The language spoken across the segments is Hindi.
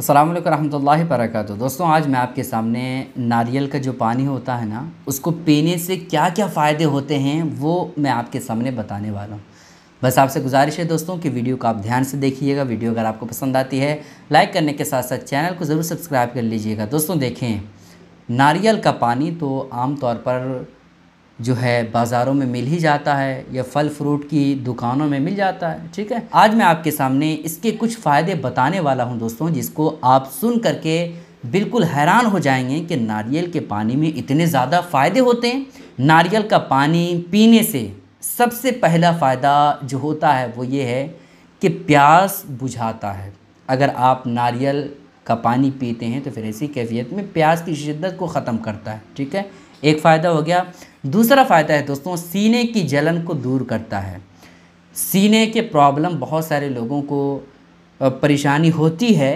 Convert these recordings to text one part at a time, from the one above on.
अल्लाम वरहमल वरक दोस्तों आज मैं आपके सामने नारियल का जो पानी होता है ना उसको पीने से क्या क्या फ़ायदे होते हैं वो मैं आपके सामने बताने वाला हूँ बस आपसे गुजारिश है दोस्तों कि वीडियो को आप ध्यान से देखिएगा वीडियो अगर आपको पसंद आती है लाइक करने के साथ साथ चैनल को ज़रूर सब्सक्राइब कर लीजिएगा दोस्तों देखें नारियल का पानी तो आम तौर पर जो है बाज़ारों में मिल ही जाता है या फल फ्रूट की दुकानों में मिल जाता है ठीक है आज मैं आपके सामने इसके कुछ फ़ायदे बताने वाला हूं दोस्तों जिसको आप सुन करके बिल्कुल हैरान हो जाएंगे कि नारियल के पानी में इतने ज़्यादा फ़ायदे होते हैं नारियल का पानी पीने से सबसे पहला फ़ायदा जो होता है वो ये है कि प्यास बुझाता है अगर आप नारियल का पानी पीते हैं तो फिर ऐसी कैफियत में प्यास की शिद्दत को ख़त्म करता है ठीक है एक फ़ायदा हो गया दूसरा फ़ायदा है दोस्तों सीने की जलन को दूर करता है सीने के प्रॉब्लम बहुत सारे लोगों को परेशानी होती है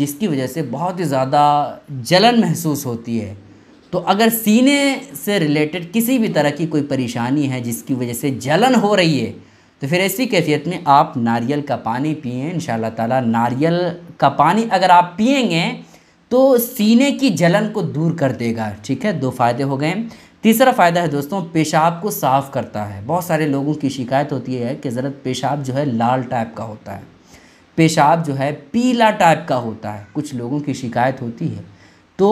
जिसकी वजह से बहुत ही ज़्यादा जलन महसूस होती है तो अगर सीने से रिलेटेड किसी भी तरह की कोई परेशानी है जिसकी वजह से जलन हो रही है तो फिर ऐसी कैफियत में आप नारियल का पानी पिएँ इन ताला नारियल का पानी अगर आप पियेंगे तो सीने की जलन को दूर कर देगा ठीक है दो फायदे हो गए तीसरा फ़ायदा है दोस्तों पेशाब को साफ़ करता है बहुत सारे लोगों की शिकायत होती है कि ज़रा पेशाब जो है लाल टाइप का होता है पेशाब जो है पीला टाइप का होता है कुछ लोगों की शिकायत होती है तो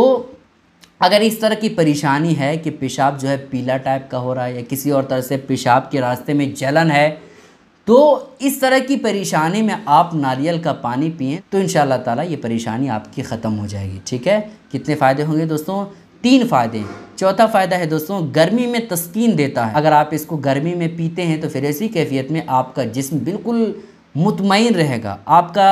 अगर इस तरह की परेशानी है कि पेशाब जो है पीला टाइप का हो रहा है या किसी और तरह से पेशाब के रास्ते में जलन है तो इस तरह की परेशानी में आप नारियल का पानी पिए तो इन ताला ये परेशानी आपकी ख़त्म हो जाएगी ठीक है कितने फ़ायदे होंगे दोस्तों तीन फ़ायदे चौथा फ़ायदा है दोस्तों गर्मी में तस्कीन देता है अगर आप इसको गर्मी में पीते हैं तो फिर ऐसी कैफियत में आपका जिसम बिल्कुल मुतमिन रहेगा आपका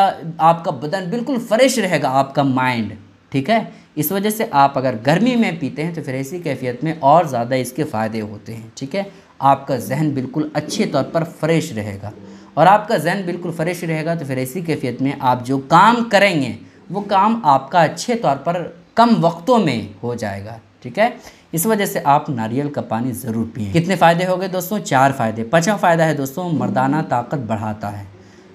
आपका बदन बिल्कुल फ्रेश रहेगा आपका माइंड ठीक है इस वजह से आप अगर गर्मी में पीते हैं तो फिर ऐसी कैफियत में और ज़्यादा इसके फ़ायदे होते हैं ठीक है आपका जहन बिल्कुल अच्छे तौर पर फ्रेश रहेगा और आपका जहन बिल्कुल फ्रेश रहेगा तो फिर ऐसी कैफियत में आप जो काम करेंगे वो काम आपका अच्छे तौर पर कम वक्तों में हो जाएगा ठीक है इस वजह से आप नारियल का पानी ज़रूर पिए कितने फ़ायदे हो गए दोस्तों चार फ़ायदे पाँचवा फ़ायदा है दोस्तों मर्दाना ताकत बढ़ाता है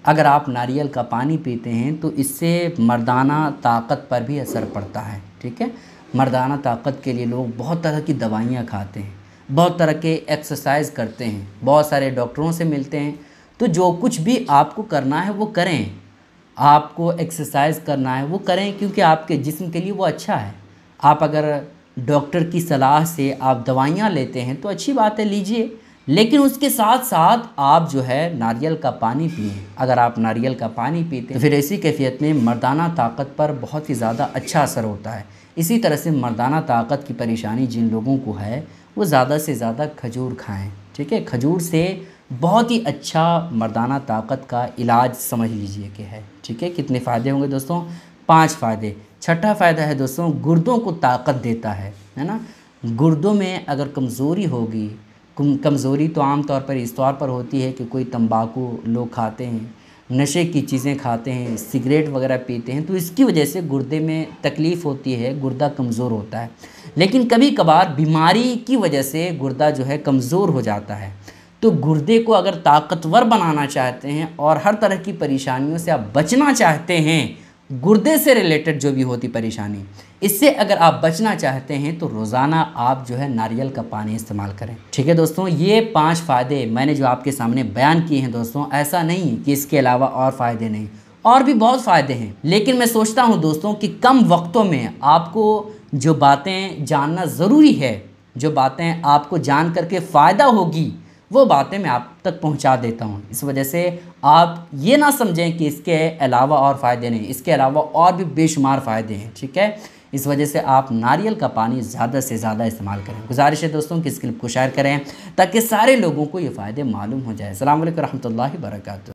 अगर आप नारियल का पानी पीते हैं तो इससे मर्दाना ताकत पर भी असर पड़ता है ठीक है मर्दाना ताकत के लिए लोग बहुत तरह की दवाइयाँ खाते हैं बहुत तरह के एक्सरसाइज करते हैं बहुत सारे डॉक्टरों से मिलते हैं तो जो कुछ भी आपको करना है वो करें आपको एक्सरसाइज करना है वो करें क्योंकि आपके जिस्म के लिए वो अच्छा है आप अगर डॉक्टर की सलाह से आप दवाइयाँ लेते हैं तो अच्छी बात है लीजिए लेकिन उसके साथ साथ आप जो है नारियल का पानी पिए अगर आप नारियल का पानी पीते तो फिर ऐसी कैफियत में मर्दाना ताकत पर बहुत ही ज़्यादा अच्छा असर होता है इसी तरह से मर्दाना ताकत की परेशानी जिन लोगों को है वो ज़्यादा से ज़्यादा खजूर खाएँ ठीक है खजूर से बहुत ही अच्छा मर्दाना ताकत का इलाज समझ लीजिए कि है ठीक है कितने फ़ायदे होंगे दोस्तों पाँच फ़ायदे छठा फ़ायदा है दोस्तों गुर्दों को ताकत देता है है ना गुर्दों में अगर कमज़ोरी होगी कमज़ोरी तो आम तौर पर इस तौर पर होती है कि कोई तंबाकू लोग खाते हैं नशे की चीज़ें खाते हैं सिगरेट वगैरह पीते हैं तो इसकी वजह से गुर्दे में तकलीफ़ होती है गुर्दा कमज़ोर होता है लेकिन कभी कभार बीमारी की वजह से गुर्दा जो है कमज़ोर हो जाता है तो गुर्दे को अगर ताकतवर बनाना चाहते हैं और हर तरह की परेशानियों से आप बचना चाहते हैं गुर्दे से रिलेटेड जो भी होती परेशानी इससे अगर आप बचना चाहते हैं तो रोज़ाना आप जो है नारियल का पानी इस्तेमाल करें ठीक है दोस्तों ये पांच फ़ायदे मैंने जो आपके सामने बयान किए हैं दोस्तों ऐसा नहीं कि इसके अलावा और फ़ायदे नहीं और भी बहुत फ़ायदे हैं लेकिन मैं सोचता हूँ दोस्तों कि कम वक्तों में आपको जो बातें जानना ज़रूरी है जो बातें आपको जान करके फ़ायदा होगी वो बातें मैं आप तक पहुंचा देता हूं इस वजह से आप ये ना समझें कि इसके अलावा और फ़ायदे नहीं इसके अलावा और भी बेशुमार फ़ायदे हैं ठीक है इस वजह से आप नारियल का पानी ज़्यादा से ज़्यादा इस्तेमाल करें गुजारिश है दोस्तों कि इस क्लिप को शेयर करें ताकि सारे लोगों को ये फ़ायदे मालूम हो जाए अल्लाम वरहमल वर्का